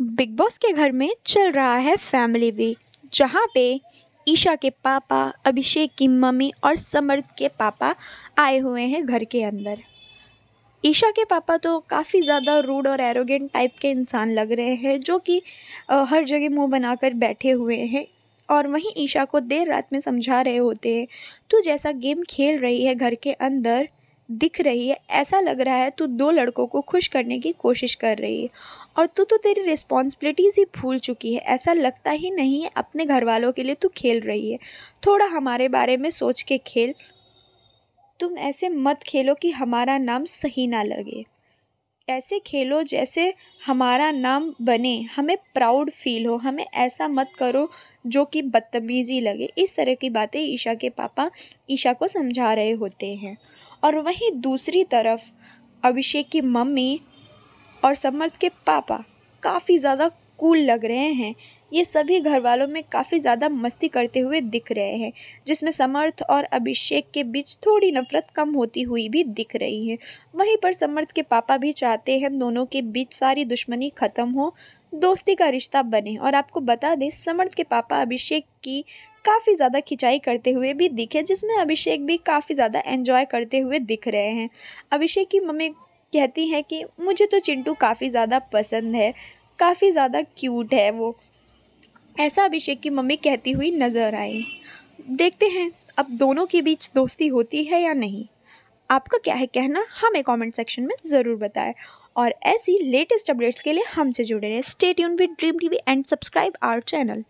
big boss के घर में चल रहा है फैमिली वीक जहाँ पे ईशा के पापा अभिषेक की मम्मी और समर्थ के पापा आए हुए हैं घर के अंदर ईशा के पापा तो काफ़ी ज़्यादा रूड और एरोगेंट टाइप के इंसान लग रहे हैं जो कि हर जगह मुंह बनाकर बैठे हुए हैं और वहीं ईशा को देर रात में समझा रहे होते हैं तो जैसा गेम खेल रही है घर के अंदर दिख रही है ऐसा लग रहा है तू दो लड़कों को खुश करने की कोशिश कर रही है और तू तो तेरी रिस्पॉन्सिबिलिटीज़ ही भूल चुकी है ऐसा लगता ही नहीं है अपने घर वालों के लिए तू खेल रही है थोड़ा हमारे बारे में सोच के खेल तुम ऐसे मत खेलो कि हमारा नाम सही ना लगे ऐसे खेलो जैसे हमारा नाम बने हमें प्राउड फील हो हमें ऐसा मत करो जो कि बदतमीज़ी लगे इस तरह की बातें ईशा के पापा ईशा को समझा रहे होते हैं और वहीं दूसरी तरफ अभिषेक की मम्मी और समर्थ के पापा काफ़ी ज़्यादा कूल लग रहे हैं ये सभी घर वालों में काफी ज्यादा मस्ती करते हुए दिख रहे हैं जिसमें समर्थ और अभिषेक के बीच थोड़ी नफरत कम होती हुई भी दिख रही है वहीं पर समर्थ के पापा भी चाहते हैं दोनों के बीच सारी दुश्मनी खत्म हो दोस्ती का रिश्ता बने और आपको बता दें समर्थ के पापा अभिषेक की काफ़ी ज़्यादा खिंचाई करते हुए भी दिखे जिसमें अभिषेक भी काफ़ी ज़्यादा एंजॉय करते हुए दिख रहे हैं अभिषेक की मम्मी कहती हैं कि मुझे तो चिंटू काफ़ी ज़्यादा पसंद है काफ़ी ज़्यादा क्यूट है वो ऐसा अभिषेक की मम्मी कहती हुई नजर आई देखते हैं अब दोनों के बीच दोस्ती होती है या नहीं आपका क्या है कहना हमें कमेंट सेक्शन में ज़रूर बताएं और ऐसी लेटेस्ट अपडेट्स के लिए हमसे जुड़े रहें stay tune with dream TV and subscribe our channel